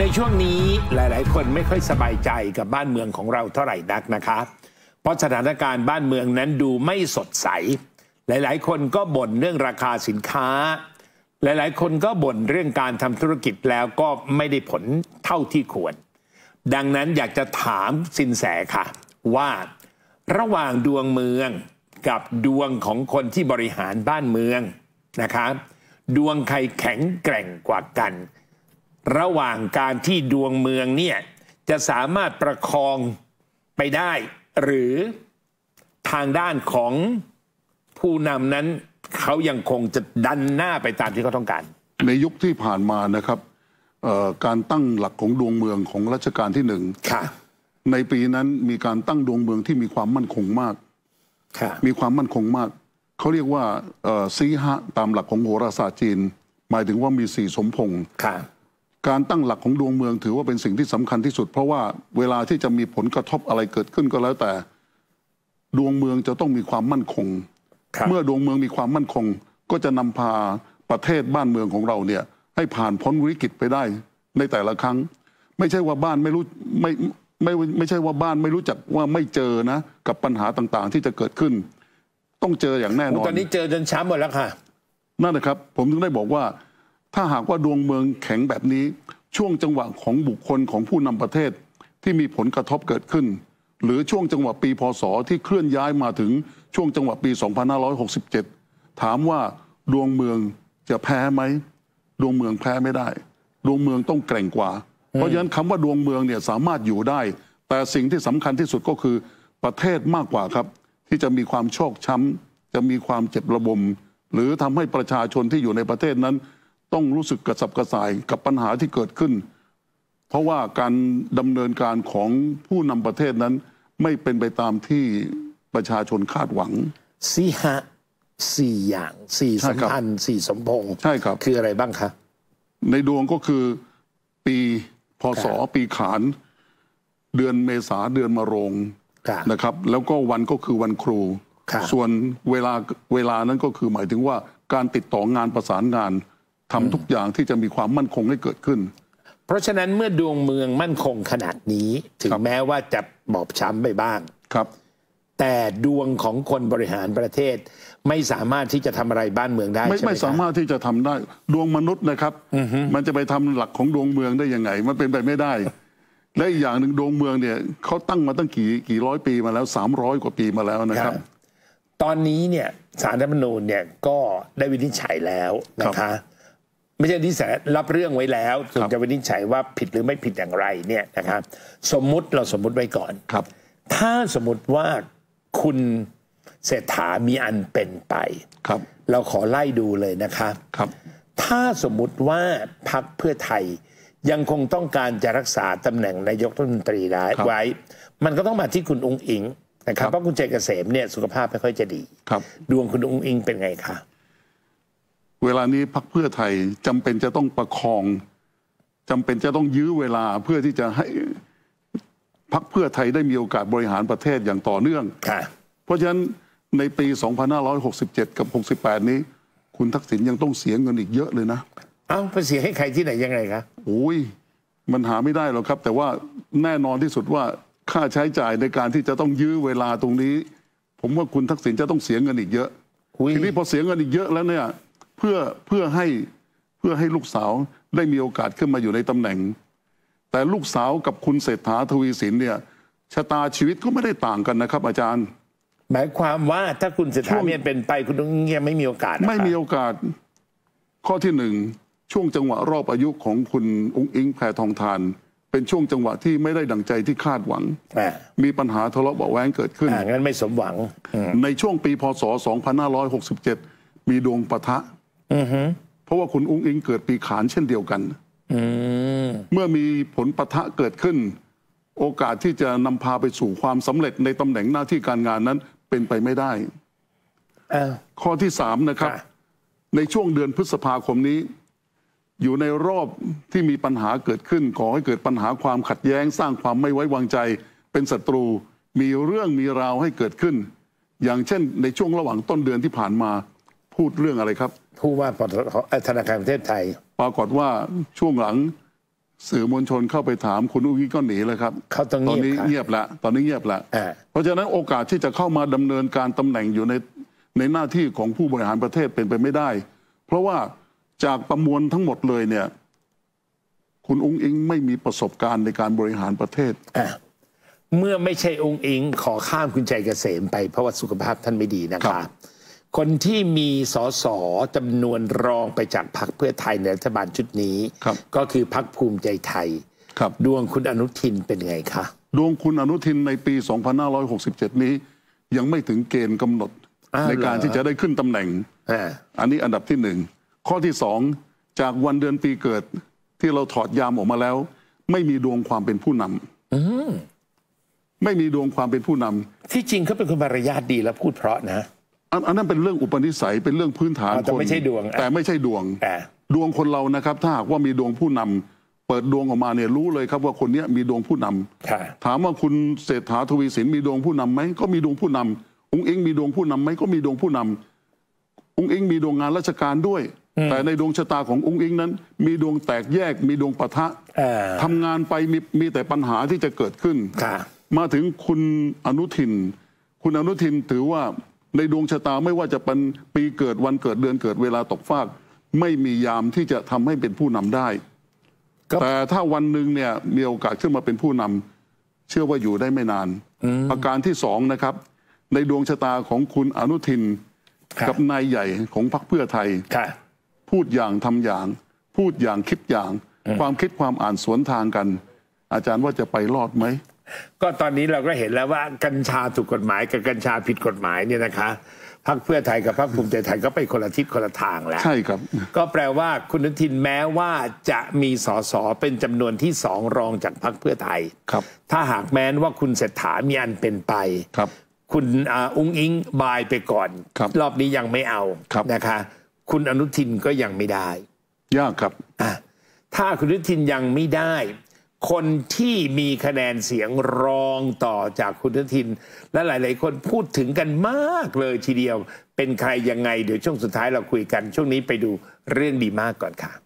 ในช่วงนี้หลายๆ คนไม่ค่อยสบายใจกับบ้านเมืองของเราเท่าไหร่นักนะคะ เพราะสถานการณ์บ้านเมืองนั้นดูไม่สดใส หลายๆ คนก็บ่นเรื่องราคาสินค้า หลาย ๆ คนก็บ่นเรื่องการทำธุรกิจแล้วก็ไม่ได้ผลเท่าที่ควร ดังนั้นอยากจะถามสินแสค่ะ ว่า ระหว่างดวงเมืองกับดวงของคนที่บริหารบ้านเมืองนะคะดวงใครแข็งแกร่งกว่ากันระหว่างการที่ดวงเมืองเนี่ยจะสามารถประคองไปได้ หรือทางด้านของผู้นำนั้น เขายังคงจะดันหน้าไปตามที่เขาต้องการ ในยุคที่ผ่านมานะครับการตั้งหลักของดวงเมืองของรัชกาลที่หนึ่งในปีนั้นมีการตั้งดวงเมืองที่มีความมั่นคงมากมีความมั่นคงมากเขาเรียกว่าซีฮะตามหลักของโหราศาสตร์จีนหมายถึงว่ามีสี่สมพงศ์การตั้งหลักของดวงเมืองถือว่าเป็นสิ่งที่สำคัญที่สุด เพราะว่าเวลาที่จะมีผลกระทบอะไรเกิดขึ้นก็แล้วแต่ ดวงเมืองจะต้องมีความมั่นคง เมื่อดวงเมืองมีความมั่นคง ก็จะนำพาประเทศบ้านเมืองของเราเนี่ย ให้ผ่านพ้นวิกฤตไปได้ ในแต่ละครั้ง ไม่ใช่ว่าบ้านไม่รู้ไม่ไม่ไม่ใช่ว่าบ้านไม่รู้จักว่าไม่เจอนะ กับปัญหาต่างๆที่จะเกิดขึ้น ต้องเจออย่างแน่นอนตอนนี้เจอจนช้ำหมดแล้วค่ะนั่นนะครับ ผมถึงได้บอกว่าถ้าหากว่าดวงเมืองแข็งแบบนี้ ช่วงจังหวะของบุคคลของผู้นำประเทศที่มีผลกระทบเกิดขึ้น หรือช่วงจังหวะปีพศ ที่เคลื่อนย้ายมาถึงช่วงจังหวะปี 2567 ถามว่า ดวงเมืองจะแพ้ไหมดวงเมืองแพ้ไม่ได้ ดวงเมืองต้องแกร่งกว่า เพราะฉะนั้นคำว่าดวงเมืองเนี่ย สามารถอยู่ได้ แต่สิ่งที่สำคัญที่สุดก็คือประเทศมากกว่าครับ ที่จะมีความโชคช้ำ จะมีความเจ็บระบมหรือทำให้ประชาชนที่อยู่ในประเทศนั้นต้องรู้สึกกระสับกระส่าย กับปัญหาที่เกิดขึ้น เพราะว่าการดำเนินการของผู้นำประเทศนั้น ไม่เป็นไปตามที่ประชาชนคาดหวังสี่ฮะสี่อย่างสี่สำคัญสี่สมพงษ์ใช่ครับคืออะไรบ้างคะ ในดวงก็คือปีพศปีขาน เดือนเมษาเดือนมะโรงนะครับ แล้วก็วันก็คือวันครู ส่วนเวลาเวลานั้นก็คือหมายถึงว่าการติดต่องานประสานงานทำทุกอย่างที่จะมีความมั่นคงให้เกิดขึ้น เพราะฉะนั้นเมื่อดวงเมืองมั่นคงขนาดนี้ ถึงแม้ว่าจะบอบช้ำไปบ้าง ครับ แต่ดวงของคนบริหารประเทศ ไม่สามารถที่จะทำอะไรบ้านเมืองได้ไม่ไม่สามารถที่จะทำได้ดวงมนุษย์นะครับมันจะไปทำหลักของดวงเมืองได้ยังไง มันเป็นไปไม่ได้ และอีกอย่างหนึ่งดวงเมืองเนี่ยเขาตั้งมาตั้งกี่กี่ร้อย ปีมาแล้วสามร้อยกว่าปีมาแล้วนะครับ ตอนนี้เนี่ยสารรัฐมนูญเนี่ยก็ได้วินิจฉัยแล้วนะคะคไม่ใช่ที่ศาลรับเรื่องไว้แล้วส่วนจะวินิจฉัยว่าผิดหรือไม่ผิดอย่างไรเนี่ยนะครับ สมมุติเราสมมุติไว้ก่อนครับ ถ้าสมมติว่าคุณเศรษฐามีอันเป็นไปครับ เราขอไล่ดูเลยนะคะครับ ถ้าสมมุติว่าพักเพื่อไทยยังคงต้องการจะรักษาตำแหน่งนายกรัฐมนตรีได้ไว้ มันก็ต้องมาที่คุณองค์อิงนะครับเพราะคุณเจเกษมเนี่ยสุขภาพไม่ค่อยจะดีดวงคุณองค์อิงเป็นไงคะเวลานี้พักเพื่อไทยจำเป็นจะต้องประคอง จำเป็นจะต้องยื้อเวลาเพื่อที่จะให้พักเพื่อไทยได้มีโอกาสบริหารประเทศอย่างต่อเนื่องเพราะฉะนั้นในปี 2567 กับ 68 นี้ คุณทักษิณยังต้องเสียเงินอีกเยอะเลยนะเอาไปเสียให้ใครที่ไหนยังไงคะโอ้ยมันหาไม่ได้หรอกครับ แต่ว่าแน่นอนที่สุดว่าค่าใช้จ่ายในการที่จะต้องยื้อเวลาตรงนี้ ผมว่าคุณทักษิณจะต้องเสียเงินอีกเยอะทีนี้พอเสียเงินอีกเยอะแล้วเนี่ยเพื่อเพื่อให้เพื่อให้ลูกสาวได้มีโอกาสขึ้นมาอยู่ในตำแหน่ง แต่ลูกสาวกับคุณเศรษฐาทวีสินเนี่ยชะตาชีวิตก็ไม่ได้ต่างกันนะครับอาจารย์หมายความว่าถ้าคุณเศรษฐาเนี่ยเป็นไป คุณต้องยังไม่มีโอกาสไม่มีโอกาส ข้อที่หนึ่งช่วงจังหวะรอบอายุของคุณองค์อิงแพรทองทาน เป็นช่วงจังหวะที่ไม่ได้ดังใจที่คาดหวัง มีปัญหาทะเลาะเบาแวงเกิดขึ้นงั้นไม่สมหวัง ในช่วงปีพศ 2567 มีดวงปะทะเพราะว่าคุณอุ้งอิงเกิดปีขานเช่นเดียวกันเมื่อมีผลปะทะเกิดขึ้น โอกาสที่จะนำพาไปสู่ความสำเร็จในตำแหน่งหน้าที่การงานนั้น เป็นไปไม่ได้ข้อที่สามนะครับในช่วงเดือนพฤษภาคมนี้ อยู่ในรอบที่มีปัญหาเกิดขึ้น ขอให้เกิดปัญหาความขัดแย้ง สร้างความไม่ไว้วางใจ เป็นศัตรู มีเรื่องมีราวให้เกิดขึ้น อย่างเช่น ในช่วงระหว่างต้นเดือนที่ผ่านมาพูดเรื่องอะไรครับผู้ว่าธนาคารประเทศไทยปรากฏว่าช่วงหลังสื่อมวลชนเข้าไปถามคุณอุ้งอิงก็หนีเลยครับเตอนนี้เงียบละตอนนี้เงียบละเพราะฉะนั้นโอกาสที่จะเข้ามาดำเนินการตำแหน่งอยู่ในในหน้าที่ของผู้บริหารประเทศเป็นไปไม่ได้ เพราะว่าจากประมวลทั้งหมดเลยเนี่ย คุณอุ้งอิงไม่มีประสบการณ์ในการบริหารประเทศเมื่อไม่ใช่องค์อิงขอข้ามคุณใจเกษมไปเพราะว่าสุขภาพท่านไม่ดีนะคะคนที่มีสสจำนวนรองไปจากพรรคเพื่อไทยในรัฐบาลชุดนี้ก็คือพรรคภูมิใจไทยดวงคุณอนุทินเป็นไงคะ ดวงคุณอนุทินในปี 2567 นี้ ยังไม่ถึงเกณฑ์กำหนดในการที่จะได้ขึ้นตำแหน่ง อันนี้อันดับที่หนึ่ง ข้อที่สอง จากวันเดือนปีเกิด ที่เราถอดยามออกมาแล้ว ไม่มีดวงความเป็นผู้นำไม่มีดวงความเป็นผู้นำที่จริงเขาเป็นคนมารยาทดีและพูดเพราะนะอันนั้นเป็นเรื่องอุปนิสัยเป็นเรื่องพื้นฐานคนแต่ไม่ใช่ดวง แต่ไม่ใช่ดวงดวงคนเรานะครับ ถ้าหากว่ามีดวงผู้นำเปิดดวงออกมาเนี่ยรู้เลยครับว่าคนนี้มีดวงผู้นำาถามว่าคุณเศรษฐาทวีสินมีดวงผู้นำไหม ก็มีดวงผู้นำองค์เองมีดวงผู้นำไหมก็มีดวงผู้นำองค์เองมีดวงงานราชการด้วย แต่ในดวงชะตาขององค์เองนั้น มีดวงแตกแยก มีดวงปะทะทำทำงานไปมีมีแต่ปัญหาที่จะเกิดขึ้นมาถึงคุณอนุทิน คุณอนุทินถือว่าในดวงชะตาไม่ว่าจะเป็นปีเกิดวันเกิดเดือนเกิดเวลาตกฟาก ไม่มียามที่จะทำให้เป็นผู้นำได้ แต่ถ้าวันหนึ่งเนี่ยมีโอกาสขึ้นมาเป็นผู้นำเชื่อว่าอยู่ได้ไม่นานอาการที่สองนะครับ ในดวงชะตาของคุณอนุทินกับนายใหญ่ของพรรคเพื่อไทยพูดอย่างทำอย่าง พูดอย่างคิดอย่าง ความคิดความอ่านสวนทางกัน อาจารย์ว่าจะไปรอดไหมก็ตอนนี้เราก็เห็นแล้วว่ากัญชาถูกกฎหมาย กับกัญชาผิดกฎหมายเนี่ยนะคะ พักเพื่อไทยกับพักภูมิใจไทยก็ไปคนละทิศคนละทางแล้วใช่ครับ ก็แปลว่าคุณนุทินแม้ว่า จะมีสสเป็นจำนวนที่สองรองจากพักเพื่อไทย ครับ ถ้าหากแม้นว่าคุณเศรษฐามีอันเป็นไป ครับ คุณอุ้งอิงบายไปก่อนรรอบนี้ยังไม่เอารนะคะคุณอนุทินก็ยังไม่ได้ยากครับถ้าคุณอนุทินยังไม่ได้คนที่มีคะแนนเสียงรองต่อจากคุณทิน และหลายๆ คนพูดถึงกันมากเลยทีเดียว เป็นใครยังไงเดี๋ยวช่วงสุดท้ายเราคุยกันช่วงนี้ไปดูเรื่องดีมากก่อนค่ะ